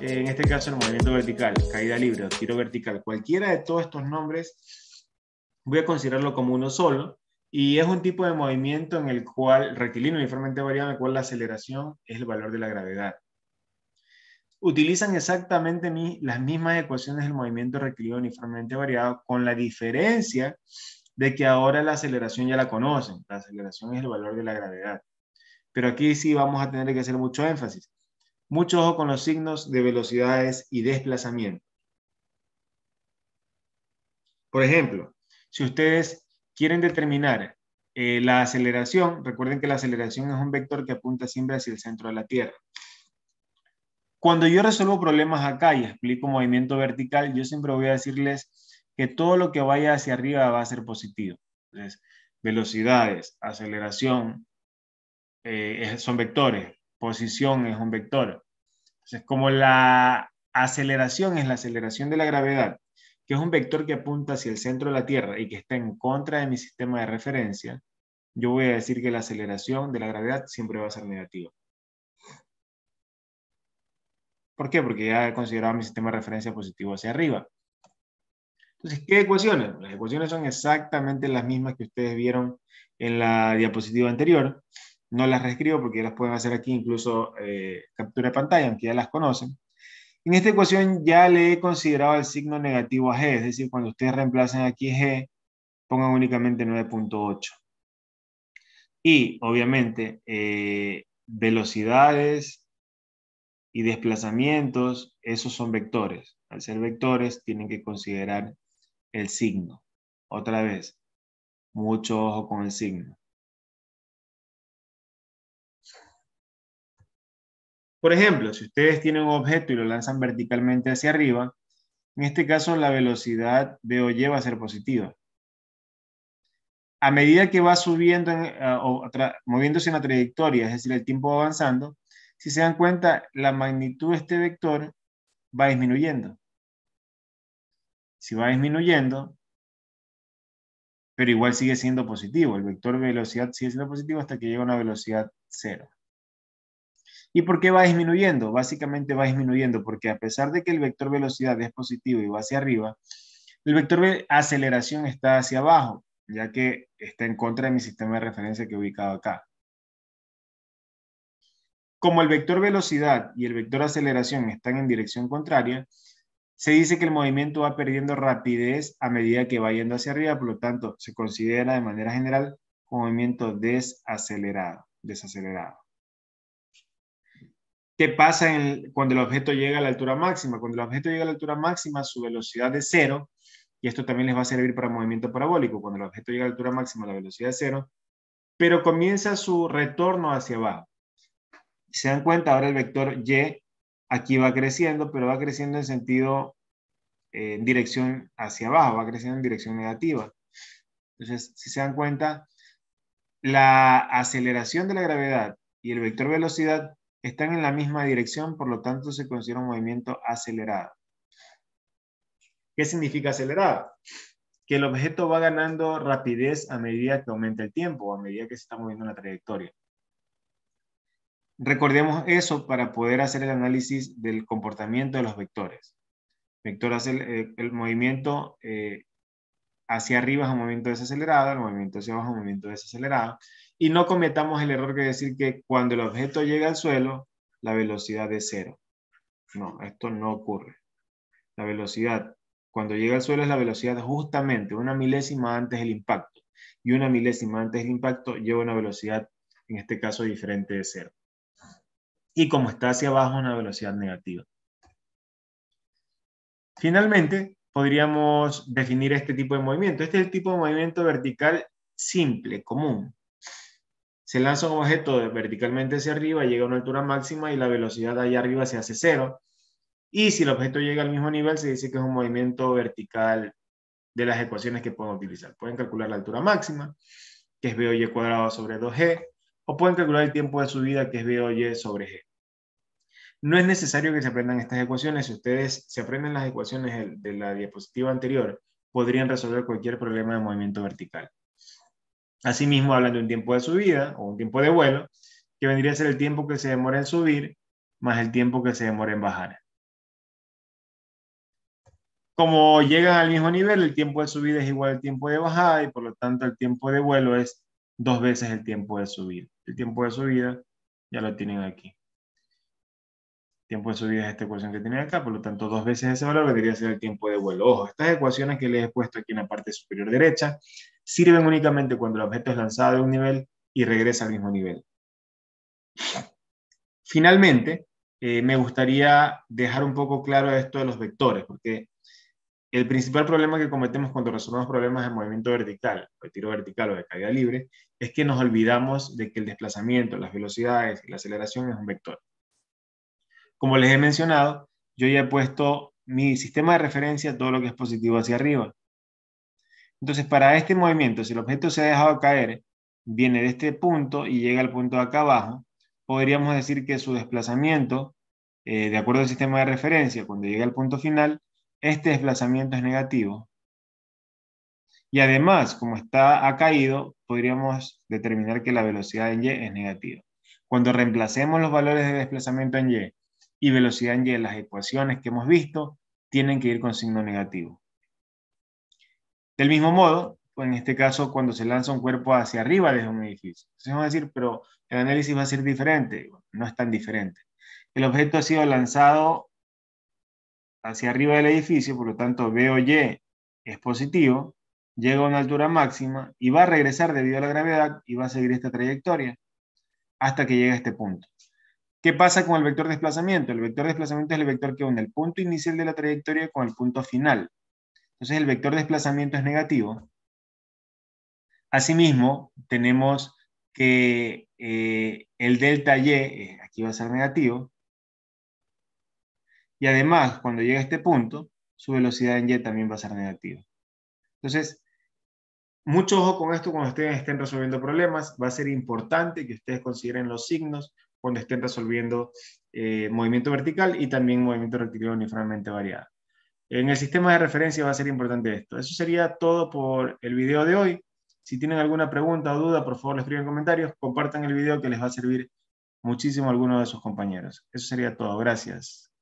Eh, en este caso el movimiento vertical, caída libre o tiro vertical, cualquiera de todos estos nombres, voy a considerarlo como uno solo, y es un tipo de movimiento en el cual, rectilíneo uniformemente variado, en el cual la aceleración es el valor de la gravedad. Utilizan exactamente las mismas ecuaciones del movimiento rectilíneo uniformemente variado, con la diferencia de que ahora la aceleración ya la conocen, la aceleración es el valor de la gravedad. Pero aquí sí vamos a tener que hacer mucho énfasis. Mucho ojo con los signos de velocidades y desplazamiento. Por ejemplo, si ustedes quieren determinar eh, la aceleración, recuerden que la aceleración es un vector que apunta siempre hacia el centro de la Tierra. Cuando yo resuelvo problemas acá y explico movimiento vertical, yo siempre voy a decirles que todo lo que vaya hacia arriba va a ser positivo. Entonces, velocidades, aceleración, eh, son vectores posición es un vector. Entonces, como la aceleración es la aceleración de la gravedad, que es un vector que apunta hacia el centro de la Tierra y que está en contra de mi sistema de referencia, yo voy a decir que la aceleración de la gravedad siempre va a ser negativa. ¿Por qué? Porque ya he considerado mi sistema de referencia positivo hacia arriba. Entonces, ¿qué ecuaciones? Las ecuaciones son exactamente las mismas que ustedes vieron en la diapositiva anterior no las reescribo porque ya las pueden hacer aquí, incluso eh, captura de pantalla, aunque ya las conocen. En esta ecuación ya le he considerado el signo negativo a g, es decir, cuando ustedes reemplacen aquí g, pongan únicamente 9.8. Y, obviamente, eh, velocidades y desplazamientos, esos son vectores. Al ser vectores, tienen que considerar el signo. Otra vez, mucho ojo con el signo. Por ejemplo, si ustedes tienen un objeto y lo lanzan verticalmente hacia arriba, en este caso la velocidad de OY va a ser positiva. A medida que va subiendo, eh, o moviéndose en la trayectoria, es decir, el tiempo va avanzando, si se dan cuenta, la magnitud de este vector va disminuyendo. Si va disminuyendo, pero igual sigue siendo positivo. El vector velocidad sigue siendo positivo hasta que llega a una velocidad cero. ¿Y por qué va disminuyendo? Básicamente va disminuyendo porque a pesar de que el vector velocidad es positivo y va hacia arriba, el vector de aceleración está hacia abajo, ya que está en contra de mi sistema de referencia que he ubicado acá. Como el vector velocidad y el vector aceleración están en dirección contraria, se dice que el movimiento va perdiendo rapidez a medida que va yendo hacia arriba, por lo tanto, se considera de manera general movimiento desacelerado. desacelerado. ¿Qué pasa cuando el objeto llega a la altura máxima? Cuando el objeto llega a la altura máxima, su velocidad es cero, y esto también les va a servir para movimiento parabólico. Cuando el objeto llega a la altura máxima, la velocidad es cero, pero comienza su retorno hacia abajo. Se dan cuenta, ahora el vector Y aquí va creciendo, pero va creciendo en sentido, eh, en dirección hacia abajo, va creciendo en dirección negativa. Entonces, si se dan cuenta, la aceleración de la gravedad y el vector velocidad están en la misma dirección, por lo tanto se considera un movimiento acelerado. ¿Qué significa acelerado? Que el objeto va ganando rapidez a medida que aumenta el tiempo, a medida que se está moviendo en la trayectoria. Recordemos eso para poder hacer el análisis del comportamiento de los vectores. Vector hace eh, el, movimiento eh, hacia arriba es un movimiento desacelerado, el movimiento hacia abajo es un movimiento desacelerado. Y no cometamos el error que decir que cuando el objeto llega al suelo, la velocidad es cero. No, esto no ocurre. La velocidad, cuando llega al suelo es la velocidad justamente una milésima antes del impacto. Y una milésima antes del impacto lleva una velocidad, en este caso, diferente de cero. Y como está hacia abajo, una velocidad negativa. Finalmente, podríamos definir este tipo de movimiento. Este es el tipo de movimiento vertical simple, común. Se lanza un objeto verticalmente hacia arriba, llega a una altura máxima y la velocidad allá arriba se hace cero. Y si el objeto llega al mismo nivel, se dice que es un movimiento vertical de las ecuaciones que pueden utilizar. Pueden calcular la altura máxima, que es B cuadrado sobre 2G, o pueden calcular el tiempo de subida, que es B sobre G. No es necesario que se aprendan estas ecuaciones. Si ustedes se aprenden las ecuaciones de la diapositiva anterior, podrían resolver cualquier problema de movimiento vertical. Asimismo, hablan de un tiempo de subida o un tiempo de vuelo, que vendría a ser el tiempo que se demora en subir más el tiempo que se demora en bajar. Como llegan al mismo nivel, el tiempo de subida es igual al tiempo de bajada y por lo tanto el tiempo de vuelo es dos veces el tiempo de subir. El tiempo de subida ya lo tienen aquí tiempo de subida es esta ecuación que tiene acá, por lo tanto dos veces ese valor debería ser el tiempo de vuelo. Ojo, estas ecuaciones que les he puesto aquí en la parte superior derecha sirven únicamente cuando el objeto es lanzado de un nivel y regresa al mismo nivel. Finalmente, eh, me gustaría dejar un poco claro esto de los vectores, porque el principal problema que cometemos cuando resolvemos problemas de movimiento vertical, de tiro vertical o de caída libre, es que nos olvidamos de que el desplazamiento, las velocidades y la aceleración es un vector. Como les he mencionado, yo ya he puesto mi sistema de referencia todo lo que es positivo hacia arriba. Entonces, para este movimiento, si el objeto se ha dejado caer, viene de este punto y llega al punto de acá abajo, podríamos decir que su desplazamiento, eh, de acuerdo al sistema de referencia, cuando llega al punto final, este desplazamiento es negativo. Y además, como está caído, podríamos determinar que la velocidad en Y es negativa. Cuando reemplacemos los valores de desplazamiento en Y y velocidad en y las ecuaciones que hemos visto tienen que ir con signo negativo. Del mismo modo, en este caso, cuando se lanza un cuerpo hacia arriba desde un edificio. se va a decir, pero el análisis va a ser diferente. no es tan diferente. El objeto ha sido lanzado hacia arriba del edificio, por lo tanto, B o Y es positivo, llega a una altura máxima y va a regresar debido a la gravedad y va a seguir esta trayectoria hasta que llegue a este punto. ¿Qué pasa con el vector desplazamiento? El vector desplazamiento es el vector que une el punto inicial de la trayectoria con el punto final. Entonces el vector desplazamiento es negativo. Asimismo, tenemos que eh, el delta Y, eh, aquí va a ser negativo. Y además, cuando llega a este punto, su velocidad en Y también va a ser negativa. Entonces, mucho ojo con esto cuando ustedes estén resolviendo problemas. Va a ser importante que ustedes consideren los signos, cuando estén resolviendo eh, movimiento vertical y también movimiento rectilíneo uniformemente variado. En el sistema de referencia va a ser importante esto. Eso sería todo por el video de hoy. Si tienen alguna pregunta o duda, por favor, les escriben en comentarios, compartan el video que les va a servir muchísimo a alguno de sus compañeros. Eso sería todo. Gracias.